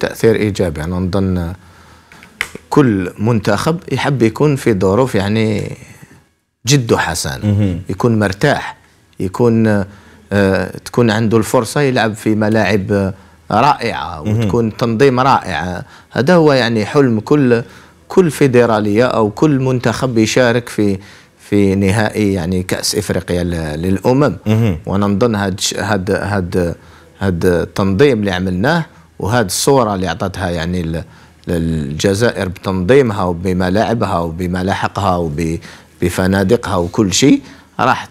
تأثير إيجابي يعني أنا نظن كل منتخب يحب يكون في ظروف يعني جد حسنة يكون مرتاح يكون آه، تكون عنده الفرصة يلعب في ملاعب رائعة وتكون تنظيم رائع هذا هو يعني حلم كل كل فيدرالية أو كل منتخب يشارك في في نهائي يعني كأس إفريقيا للأمم وأنا نظن هاد هاد هاد التنظيم اللي عملناه وهذه الصوره اللي اعطتها يعني الجزائر بتنظيمها وبملاعبها وبملاحقها وبفنادقها وكل شيء راح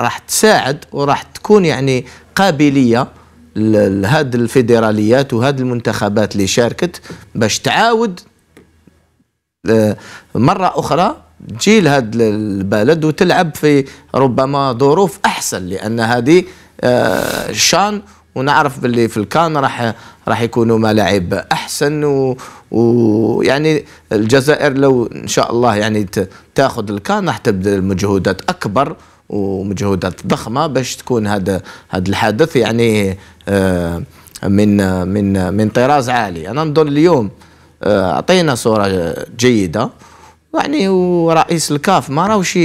راح تساعد وراح تكون يعني قابليه لهذه الفيدراليات وهذه المنتخبات اللي شاركت باش تعاود آه، مره اخرى تجي لهذا البلد وتلعب في ربما ظروف احسن لان هذه آه، شان ونعرف باللي في الكان راح راح يكونوا ملاعب احسن ويعني الجزائر لو ان شاء الله يعني تاخذ الكان راح تبذل مجهودات اكبر ومجهودات ضخمه باش تكون هذا هذا الحدث يعني آه، من من من طراز عالي انا نظن اليوم آه، اعطينا صوره جيده يعني ورئيس الكاف ما راهوش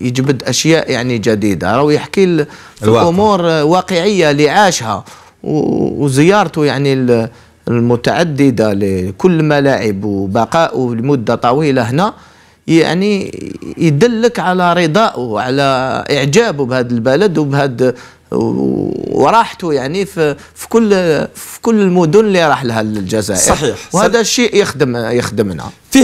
يجبد اشياء يعني جديده راهو يحكي الامور واقعيه اللي عاشها وزيارته يعني المتعدده لكل الملاعب وبقائه لمده طويله هنا يعني يدلك على رضائه وعلى اعجابه بهذا البلد وبهذا وراحته يعني في في كل في كل المدن اللي راح لها الجزائر صحيح وهذا الشيء يخدم يخدمنا